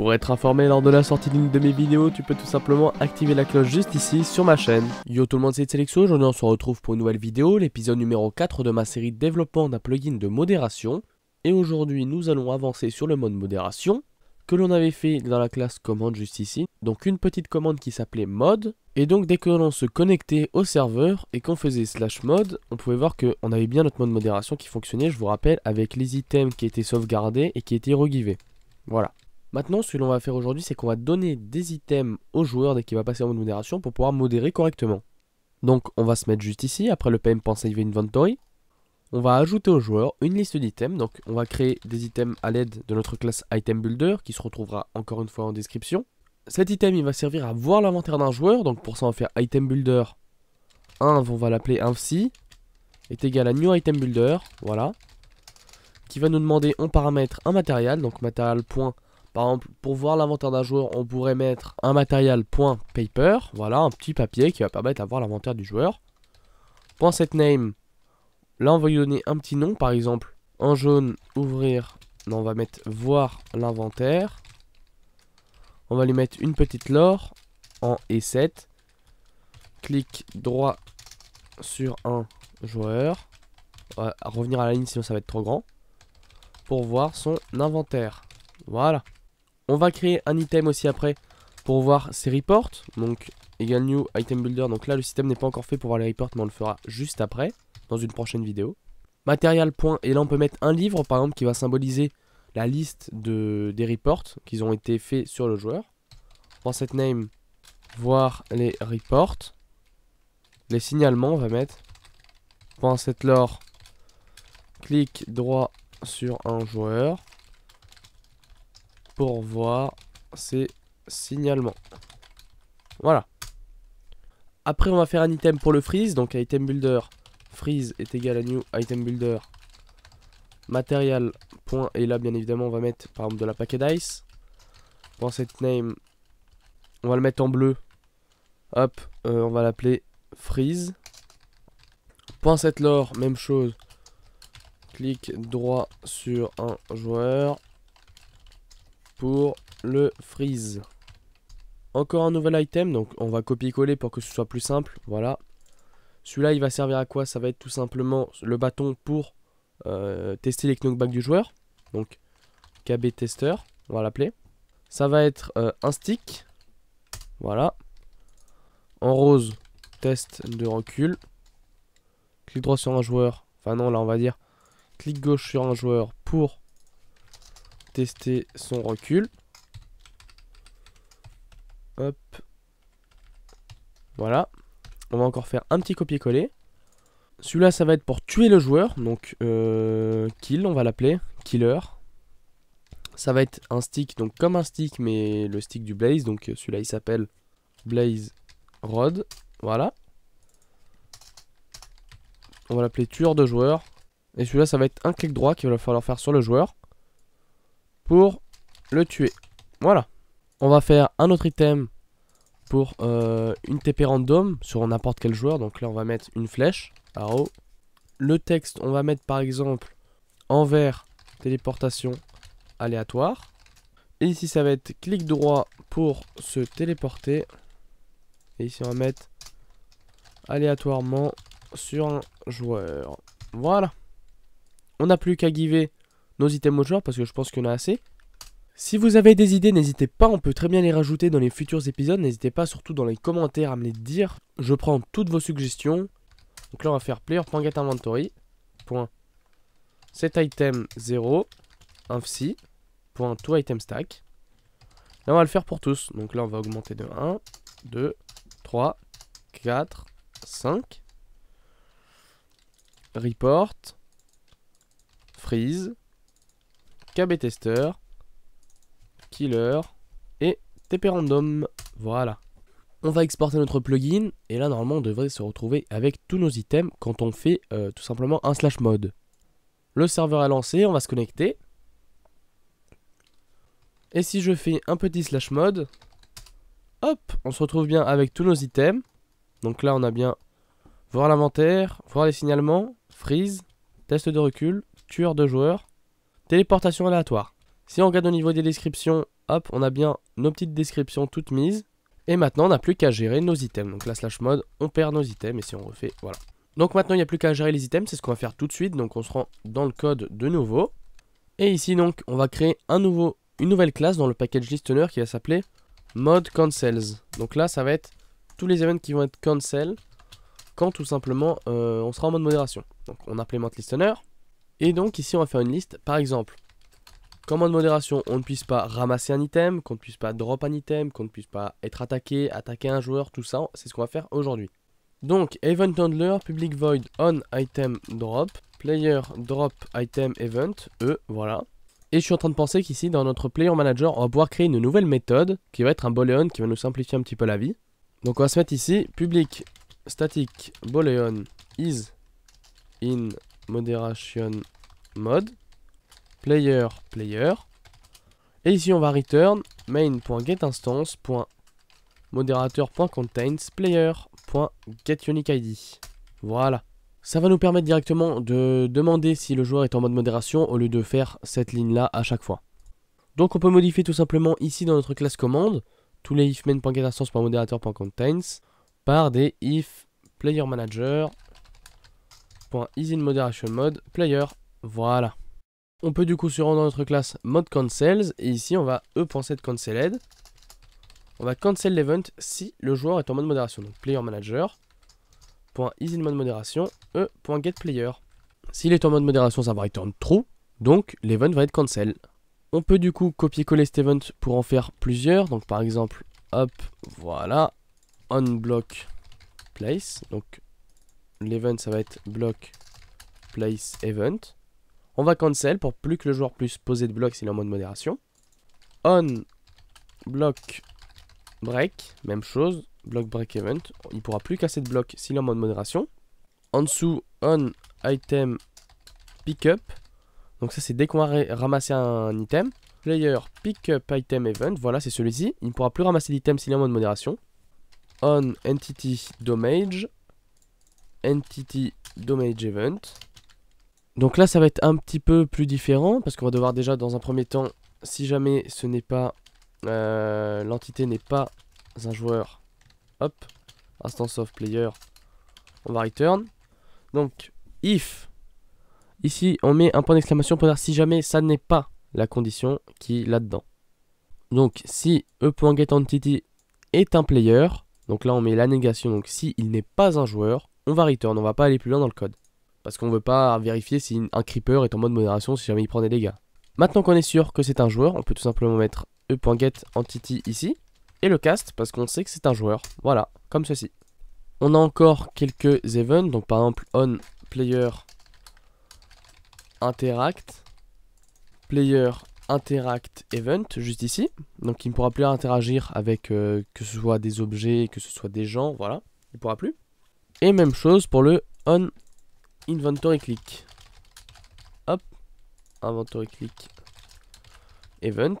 Pour être informé lors de la sortie d'une de mes vidéos, tu peux tout simplement activer la cloche juste ici sur ma chaîne. Yo tout le monde, c'est Selection, aujourd'hui on se retrouve pour une nouvelle vidéo, l'épisode numéro 4 de ma série développement d'un plugin de modération. Et aujourd'hui nous allons avancer sur le mode modération que l'on avait fait dans la classe commande juste ici. Donc une petite commande qui s'appelait mode. Et donc dès que l'on se connectait au serveur et qu'on faisait slash mode, on pouvait voir qu'on avait bien notre mode modération qui fonctionnait, je vous rappelle, avec les items qui étaient sauvegardés et qui étaient regivés. Voilà. Maintenant, ce que l'on va faire aujourd'hui, c'est qu'on va donner des items au joueur dès qu'il va passer en mode modération pour pouvoir modérer correctement. Donc, on va se mettre juste ici, après le une vent inventory. On va ajouter au joueur une liste d'items. Donc, on va créer des items à l'aide de notre classe item builder qui se retrouvera encore une fois en description. Cet item, il va servir à voir l'inventaire d'un joueur. Donc, pour ça, on va faire item builder 1, on va l'appeler Infsi. est égal à new item builder. Voilà. Qui va nous demander en paramètre un matériel. Donc, point par exemple, pour voir l'inventaire d'un joueur, on pourrait mettre un matériel.paper, voilà, un petit papier qui va permettre d'avoir l'inventaire du joueur. Point set name, là on va lui donner un petit nom, par exemple, en jaune, ouvrir, non, on va mettre voir l'inventaire. On va lui mettre une petite lore en E7. Clic droit sur un joueur. On va revenir à la ligne sinon ça va être trop grand. Pour voir son inventaire. Voilà. On va créer un item aussi après pour voir ces reports. Donc, égal new item builder. Donc là, le système n'est pas encore fait pour voir les reports, mais on le fera juste après, dans une prochaine vidéo. Matériel, point. Et là, on peut mettre un livre, par exemple, qui va symboliser la liste de, des reports qui ont été faits sur le joueur. Dans cette name, voir les reports. Les signalements, on va mettre. Point cette lore, clic droit sur un joueur pour voir ces signalements. Voilà. Après, on va faire un item pour le freeze. Donc, item builder freeze est égal à new item builder material. Point. Et là, bien évidemment, on va mettre par exemple de la paquet d'ice. point set name, on va le mettre en bleu. Hop, euh, on va l'appeler freeze. Point set lore, même chose. Clic droit sur un joueur pour le freeze. Encore un nouvel item, donc on va copier-coller pour que ce soit plus simple, voilà. Celui-là, il va servir à quoi Ça va être tout simplement le bâton pour euh, tester les knockbacks du joueur. Donc, KB tester, on va l'appeler. Ça va être euh, un stick, voilà. En rose, test de recul. Clic droit sur un joueur, enfin non, là on va dire clic gauche sur un joueur pour tester son recul. Hop. Voilà. On va encore faire un petit copier-coller. Celui-là, ça va être pour tuer le joueur. Donc, euh, kill, on va l'appeler. Killer. Ça va être un stick, donc comme un stick, mais le stick du Blaze. Donc, celui-là, il s'appelle Blaze Rod. Voilà. On va l'appeler tueur de joueur. Et celui-là, ça va être un clic droit qu'il va falloir faire sur le joueur pour le tuer. Voilà. On va faire un autre item pour euh, une TP random sur n'importe quel joueur. Donc là, on va mettre une flèche. Arrow. Le texte, on va mettre par exemple en vert, téléportation aléatoire. Et ici, ça va être clic droit pour se téléporter. Et ici, on va mettre aléatoirement sur un joueur. Voilà. On n'a plus qu'à giver nos items au joueurs parce que je pense qu'il y en a assez. Si vous avez des idées, n'hésitez pas, on peut très bien les rajouter dans les futurs épisodes. N'hésitez pas surtout dans les commentaires à me les dire. Je prends toutes vos suggestions. Donc là, on va faire player.getInventory. Point. Cet item 0, infsi, point item stack. Là, on va le faire pour tous. Donc là, on va augmenter de 1, 2, 3, 4, 5. Report. Freeze. KB Tester, Killer et TP Random. Voilà. On va exporter notre plugin et là normalement on devrait se retrouver avec tous nos items quand on fait euh, tout simplement un slash mode. Le serveur est lancé, on va se connecter. Et si je fais un petit slash mode, hop, on se retrouve bien avec tous nos items. Donc là on a bien voir l'inventaire, voir les signalements, freeze, test de recul, tueur de joueurs, Téléportation aléatoire. Si on regarde au niveau des descriptions, hop, on a bien nos petites descriptions toutes mises. Et maintenant, on n'a plus qu'à gérer nos items. Donc la slash mode, on perd nos items et si on refait, voilà. Donc maintenant, il n'y a plus qu'à gérer les items, c'est ce qu'on va faire tout de suite. Donc on se rend dans le code de nouveau. Et ici, donc, on va créer un nouveau, une nouvelle classe dans le package listener qui va s'appeler mode cancels. Donc là, ça va être tous les événements qui vont être cancel quand tout simplement euh, on sera en mode modération. Donc on implémente listener. Et donc ici on va faire une liste, par exemple, commande modération, on ne puisse pas ramasser un item, qu'on ne puisse pas drop un item, qu'on ne puisse pas être attaqué, attaquer un joueur, tout ça, c'est ce qu'on va faire aujourd'hui. Donc event handler, public void on item drop, player drop item event, E, voilà. Et je suis en train de penser qu'ici, dans notre Player Manager, on va pouvoir créer une nouvelle méthode qui va être un boolean qui va nous simplifier un petit peu la vie. Donc on va se mettre ici, public static boolean is in modération mode, player, player. Et ici, on va return Player.GetUniqueId Voilà. Ça va nous permettre directement de demander si le joueur est en mode modération au lieu de faire cette ligne-là à chaque fois. Donc on peut modifier tout simplement ici dans notre classe commande tous les if main.getInstance.moderator.contains par des if player manager Easy Moderation Mode Player. Voilà. On peut du coup se rendre dans notre classe mode cancels et ici on va e.set On va cancel l'event si le joueur est en mode modération. Donc player manager mode modération e.getPlayer. S'il est en mode modération, ça va return true, donc l'event va être cancel. On peut du coup copier-coller cet event pour en faire plusieurs. Donc par exemple, hop, voilà, block place. Donc l'event, ça va être block place event. On va cancel pour plus que le joueur puisse poser de blocs s'il est en mode modération. On block break, même chose, block break event. Il pourra plus casser de bloc s'il est en mode modération. En dessous, on item pick up. Donc ça c'est dès qu'on va ramasser un item. Player pick up item event, voilà c'est celui-ci. Il ne pourra plus ramasser d'item s'il est en mode modération. On entity damage. Entity Event. Donc là, ça va être un petit peu plus différent, parce qu'on va devoir déjà, dans un premier temps, si jamais ce n'est pas... Euh, l'entité n'est pas un joueur, hop, instance of player, on va return. Donc, if, ici, on met un point d'exclamation pour dire si jamais ça n'est pas la condition qui est là-dedans. Donc, si e.getEntity est un player, donc là, on met la négation, donc si il n'est pas un joueur, on va return, on va pas aller plus loin dans le code. Parce qu'on veut pas vérifier si un creeper est en mode modération si jamais il prend des dégâts. Maintenant qu'on est sûr que c'est un joueur, on peut tout simplement mettre e.get entity ici. Et le cast parce qu'on sait que c'est un joueur. Voilà, comme ceci. On a encore quelques events, donc par exemple on player interact, player interact event, juste ici. Donc il ne pourra plus interagir avec euh, que ce soit des objets, que ce soit des gens, voilà. Il ne pourra plus. Et même chose pour le on inventory click. Hop, inventory click event.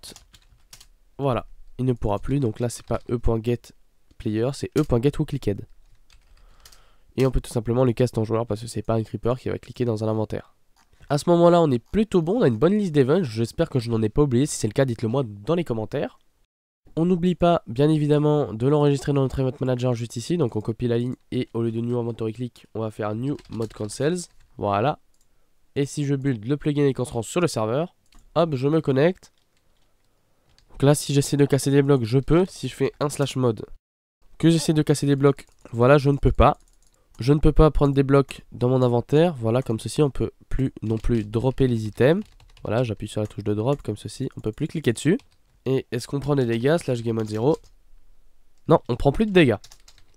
Voilà, il ne pourra plus. Donc là, c'est pas e.get player, c'est e.get ou clicked. Et on peut tout simplement le cast en joueur parce que c'est pas un creeper qui va cliquer dans un inventaire. À ce moment-là, on est plutôt bon, on a une bonne liste d'events. J'espère que je n'en ai pas oublié. Si c'est le cas, dites-le moi dans les commentaires. On n'oublie pas, bien évidemment, de l'enregistrer dans notre Event Manager juste ici. Donc on copie la ligne et au lieu de New Inventory Click, on va faire New Mode Cancels. Voilà. Et si je build le plugin et qu'on se rend sur le serveur, hop, je me connecte. Donc là, si j'essaie de casser des blocs, je peux. Si je fais un slash mode, que j'essaie de casser des blocs, voilà, je ne peux pas. Je ne peux pas prendre des blocs dans mon inventaire. Voilà, comme ceci, on peut plus non plus dropper les items. Voilà, j'appuie sur la touche de drop comme ceci. On peut plus cliquer dessus. Et est-ce qu'on prend des dégâts Slash game mode 0. Non, on prend plus de dégâts.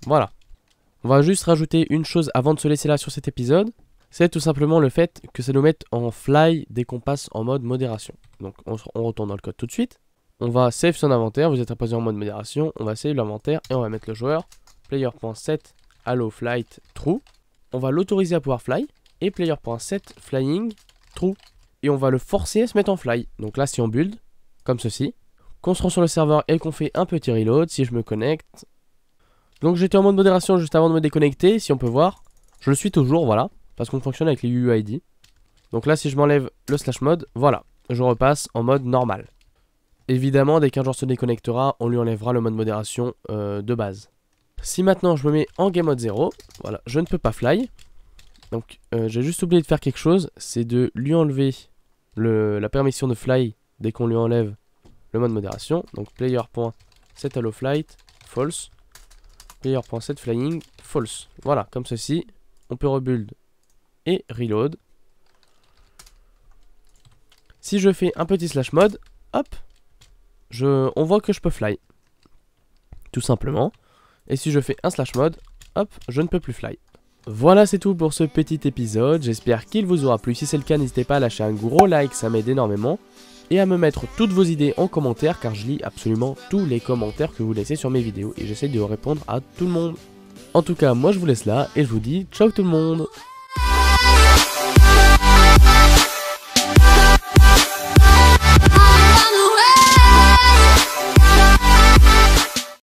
Voilà. On va juste rajouter une chose avant de se laisser là sur cet épisode. C'est tout simplement le fait que ça nous mette en fly dès qu'on passe en mode modération. Donc on, retourne dans le code tout de suite. On va save son inventaire. Vous êtes poser en mode modération. On va save l'inventaire et on va mettre le joueur. Player.set allo flight true. On va l'autoriser à pouvoir fly. Et player.set flying true. Et on va le forcer à se mettre en fly. Donc là si on build, comme ceci qu'on se rend sur le serveur et qu'on fait un petit reload si je me connecte. Donc j'étais en mode modération juste avant de me déconnecter, si on peut voir. Je le suis toujours, voilà, parce qu'on fonctionne avec les UUID. Donc là, si je m'enlève le slash mode, voilà, je repasse en mode normal. Évidemment, dès qu'un joueur se déconnectera, on lui enlèvera le mode modération euh, de base. Si maintenant je me mets en game mode 0, voilà, je ne peux pas fly. Donc euh, j'ai juste oublié de faire quelque chose, c'est de lui enlever la permission de fly dès qu'on lui enlève le mode modération. Donc flight false. flying false. Voilà, comme ceci. On peut rebuild et reload. Si je fais un petit slash mode, hop, je, on voit que je peux fly. Tout simplement. Et si je fais un slash mode, hop, je ne peux plus fly. Voilà c'est tout pour ce petit épisode, j'espère qu'il vous aura plu, si c'est le cas n'hésitez pas à lâcher un gros like, ça m'aide énormément et à me mettre toutes vos idées en commentaire car je lis absolument tous les commentaires que vous laissez sur mes vidéos et j'essaie de répondre à tout le monde. En tout cas, moi je vous laisse là et je vous dis ciao tout le monde